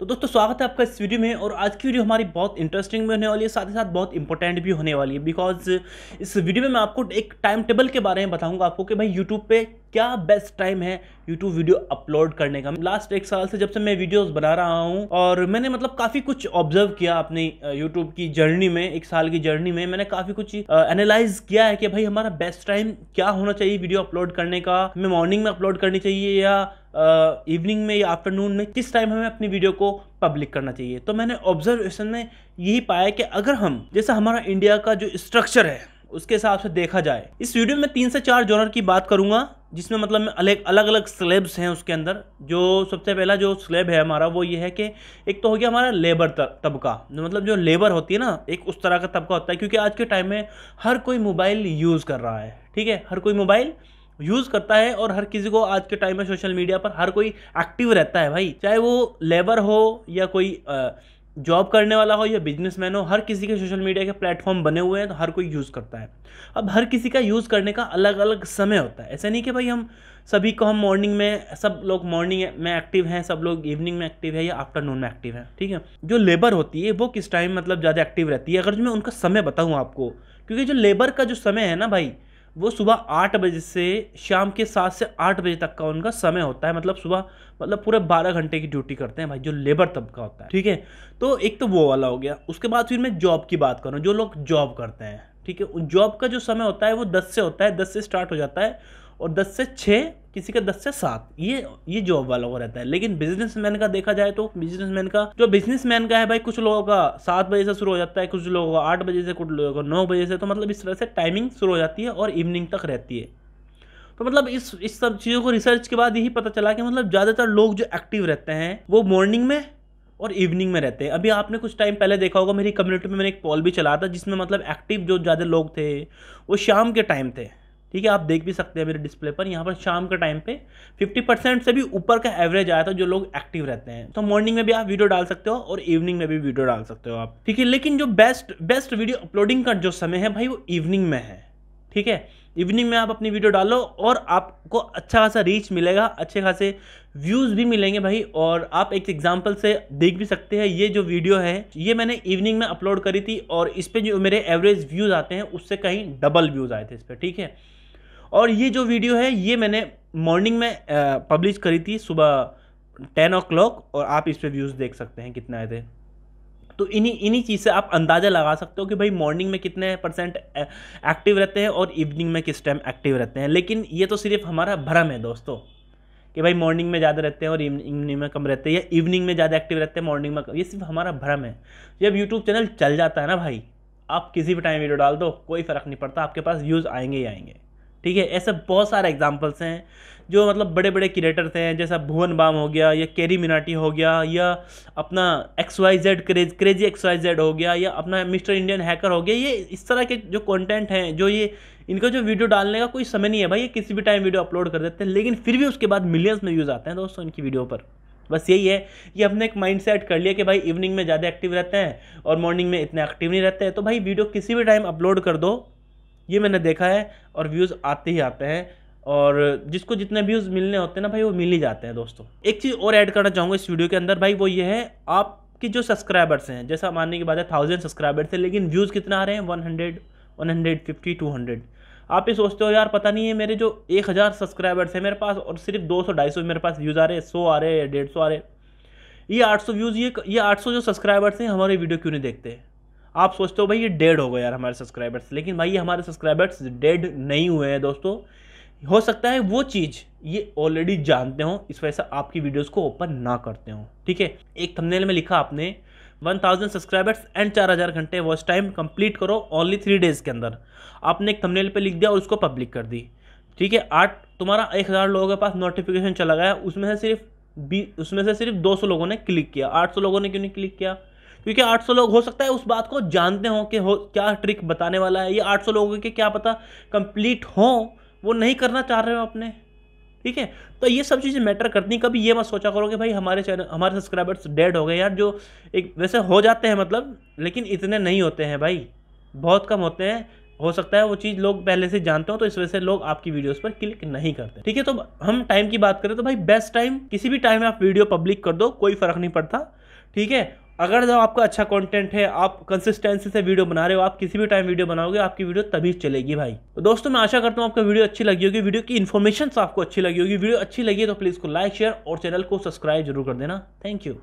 तो दोस्तों स्वागत है आपका इस वीडियो में और आज की वीडियो हमारी बहुत इंटरेस्टिंग भी होने वाली है साथ ही साथ बहुत इंपॉर्टेंट भी होने वाली है बिकॉज इस वीडियो में मैं आपको एक टाइम टेबल के बारे में बताऊंगा आपको कि भाई यूट्यूब पे क्या बेस्ट टाइम है यूट्यूब वीडियो अपलोड करने का लास्ट एक साल से जब से मैं वीडियोस बना रहा हूँ और मैंने मतलब काफ़ी कुछ ऑब्जर्व किया अपनी यूट्यूब की जर्नी में एक साल की जर्नी में मैंने काफ़ी कुछ एनालाइज किया है कि भाई हमारा बेस्ट टाइम क्या होना चाहिए वीडियो अपलोड करने का हमें मॉर्निंग में अपलोड करनी चाहिए या इवनिंग में या आफ्टरनून में किस टाइम हमें अपनी वीडियो को पब्लिक करना चाहिए तो मैंने ऑब्जर्वेशन में यही पाया कि अगर हम जैसा हमारा इंडिया का जो स्ट्रक्चर है उसके हिसाब से देखा जाए इस वीडियो में तीन से चार जोनर की बात करूंगा जिसमें मतलब अलग अलग अलग स्लेब्स हैं उसके अंदर जो सबसे पहला जो स्लेब है हमारा वो ये है कि एक तो हो गया हमारा लेबर तबका जो मतलब जो लेबर होती है ना एक उस तरह का तबका होता है क्योंकि आज के टाइम में हर कोई मोबाइल यूज़ कर रहा है ठीक है हर कोई मोबाइल यूज़ करता है और हर किसी को आज के टाइम में सोशल मीडिया पर हर कोई एक्टिव रहता है भाई चाहे वो लेबर हो या कोई आ, जॉब करने वाला हो या बिजनेसमैन हो हर किसी के सोशल मीडिया के प्लेटफॉर्म बने हुए हैं तो हर कोई यूज़ करता है अब हर किसी का यूज़ करने का अलग अलग समय होता है ऐसा नहीं कि भाई हम सभी को हम मॉर्निंग में सब लोग मॉर्निंग में एक्टिव हैं सब लोग इवनिंग में एक्टिव है या आफ्टरनून में एक्टिव है ठीक है जो लेबर होती है वो किस टाइम मतलब ज़्यादा एक्टिव रहती है अगर मैं उनका समय बताऊँ आपको क्योंकि जो लेबर का जो समय है ना भाई वो सुबह आठ बजे से शाम के सात से आठ बजे तक का उनका समय होता है मतलब सुबह मतलब पूरे बारह घंटे की ड्यूटी करते हैं भाई जो लेबर तबका होता है ठीक है तो एक तो वो वाला हो गया उसके बाद फिर मैं जॉब की बात करूँ जो लोग जॉब करते हैं ठीक है जॉब का जो समय होता है वो दस से होता है दस से स्टार्ट हो जाता है और दस से छः किसी का दस से सात ये ये जॉब वालों का रहता है लेकिन बिजनेसमैन का देखा जाए तो बिजनेसमैन का जो बिजनेसमैन का है भाई कुछ लोगों का सात बजे से शुरू हो जाता है कुछ लोगों का आठ बजे से कुछ लोगों का नौ बजे से तो मतलब इस तरह से टाइमिंग शुरू हो जाती है और इवनिंग तक रहती है तो मतलब इस इस सब चीज़ों को रिसर्च के बाद यही पता चला कि मतलब ज़्यादातर लोग जो एक्टिव रहते हैं वो मॉर्निंग में और इवनिंग में रहते हैं अभी आपने कुछ टाइम पहले देखा होगा मेरी कम्युनिटी में मैंने एक पॉल भी चला था जिसमें मतलब एक्टिव जो ज़्यादा लोग थे वो शाम के टाइम थे ठीक है आप देख भी सकते हैं मेरे डिस्प्ले पर यहाँ पर शाम के टाइम पे 50 परसेंट से भी ऊपर का एवरेज आया था जो लोग एक्टिव रहते हैं तो मॉर्निंग में भी आप वीडियो डाल सकते हो और इवनिंग में भी वीडियो डाल सकते हो आप ठीक है लेकिन जो बेस्ट बेस्ट वीडियो अपलोडिंग का जो समय है भाई वो इवनिंग में है ठीक है इवनिंग में आप अपनी वीडियो डालो और आपको अच्छा खासा रीच मिलेगा अच्छे खासे व्यूज़ भी मिलेंगे भाई और आप एक एग्जांपल से देख भी सकते हैं ये जो वीडियो है ये मैंने इवनिंग में अपलोड करी थी और इस पर जो मेरे एवरेज व्यूज़ आते हैं उससे कहीं डबल व्यूज़ आए थे इस पर ठीक है और ये जो वीडियो है ये मैंने मॉर्निंग में पब्लिश करी थी सुबह टेन ओ क्लॉक और आप इस पर व्यूज़ देख सकते हैं कितने आए थे तो इन्हीं इन्हीं चीज़ से आप अंदाज़ा लगा सकते हो कि भाई मॉर्निंग में कितने परसेंट एक्टिव रहते हैं और इवनिंग में किस टाइम एक्टिव रहते हैं लेकिन ये तो सिर्फ हमारा भरम है दोस्तों कि भाई मॉर्निंग में ज़्यादा रहते हैं और इवनिंग में कम रहते हैं या इवनिंग में ज़्यादा एक्टिव रहते हैं मॉर्निंग में कम ये सिर्फ हमारा भरम है जब यूट्यूब चैनल चल जाता है ना भाई आप किसी भी टाइम वीडियो डाल दो कोई फ़र्क नहीं पड़ता आपके पास व्यूज़ आएंगे ही आएंगे ठीक है ऐसे बहुत सारे एग्जाम्पल्स हैं जो मतलब बड़े बड़े क्रिएटर्स हैं जैसा भुवन बाम हो गया या केरी मिनाटी हो गया या अपना X Y Z craze crazy X Y Z हो गया या अपना मिस्टर इंडियन हैकर हो गया ये इस तरह के जो कंटेंट हैं जो ये इनका जो वीडियो डालने का कोई समय नहीं है भाई ये किसी भी टाइम वीडियो अपलोड कर देते हैं लेकिन फिर भी उसके बाद मिलियंस में व्यूज़ आते हैं दोस्तों इनकी वीडियो पर बस यही है कि हमने एक माइंड सेट कर लिया कि भाई इवनिंग में ज़्यादा एक्टिव रहते हैं और मॉर्निंग में इतने एक्टिव नहीं रहते हैं तो भाई वीडियो किसी भी टाइम अपलोड कर दो ये मैंने देखा है और व्यूज़ आते ही आते हैं और जिसको जितने व्यूज़ मिलने होते हैं ना भाई वो मिल ही जाते हैं दोस्तों एक चीज़ और ऐड करना चाहूँगा इस वीडियो के अंदर भाई वो ये है आपके जो सब्सक्राइबर्स हैं जैसा मानने की बात है थाउजेंड सब्सक्राइबर्स हैं लेकिन व्यूज़ कितना आ रहे हैं one hundred one hundred fifty two hundred आप ये सोचते हो यार पता नहीं है मेरे जो एक हज़ार सब्सक्राइबर्स हैं मेरे पास और सिर्फ दो सौ ढाई सौ मेरे पास व्यूज़ आ रहे हैं सौ आ रहे हैं डेढ़ सौ आ रहे ये आठ सौ व्यूज़ ये ये आठ सौ जो सब्सक्राइबर्स हैं हमारे वीडियो क्यों नहीं देखते आप सोचते हो भाई ये डेड हो गए यार हमारे सब्सक्राइबर्स लेकिन भाई ये हमारे सब्सक्राइबर्स डेड नहीं हुए हैं दोस्तों हो सकता है वो चीज़ ये ऑलरेडी जानते हो इस वजह से आपकी वीडियोस को ओपन ना करते हो ठीक है एक थंबनेल में लिखा आपने 1000 सब्सक्राइबर्स एंड 4000 घंटे वॉच टाइम कंप्लीट करो ओनली थ्री डेज़ के अंदर आपने एक थंबनेल पे लिख दिया और उसको पब्लिक कर दी ठीक है आठ तुम्हारा एक हज़ार लोगों के पास नोटिफिकेशन चला गया उसमें से सिर्फ बी उसमें से सिर्फ 200 लोगों ने क्लिक किया 800 लोगों ने क्यों नहीं क्लिक किया क्योंकि 800 लोग हो सकता है उस बात को जानते हों कि हो क्या ट्रिक बताने वाला है ये 800 लोगों के क्या पता कंप्लीट हों वो नहीं करना चाह रहे हो अपने ठीक है तो ये सब चीज़ें मैटर करती हैं कभी ये मत सोचा करो कि भाई हमारे चैनल हमारे सब्सक्राइबर्स डेड हो गए यार जो एक वैसे हो जाते हैं मतलब लेकिन इतने नहीं होते हैं भाई बहुत कम होते हैं हो सकता है वो चीज़ लोग पहले से जानते हो तो इस वजह से लोग आपकी वीडियोस पर क्लिक नहीं करते ठीक है तो हम टाइम की बात करें तो भाई बेस्ट टाइम किसी भी टाइम में आप वीडियो पब्लिक कर दो कोई फर्क नहीं पड़ता ठीक है अगर जब आपका अच्छा कंटेंट है आप कंसिस्टेंसी से वीडियो बना रहे हो आप किसी भी टाइम वीडियो बनाओगे आपकी वीडियो तभी चलेगी भाई तो दोस्तों मैं आशा करता हूँ आपको वीडियो अच्छी लगी होगी वीडियो की इन्फॉर्मेशन आपको अच्छी लगी होगी वीडियो अच्छी लगी तो प्लीज़ को लाइक शेयर और चैनल को सब्सक्राइब जरूर कर देना थैंक यू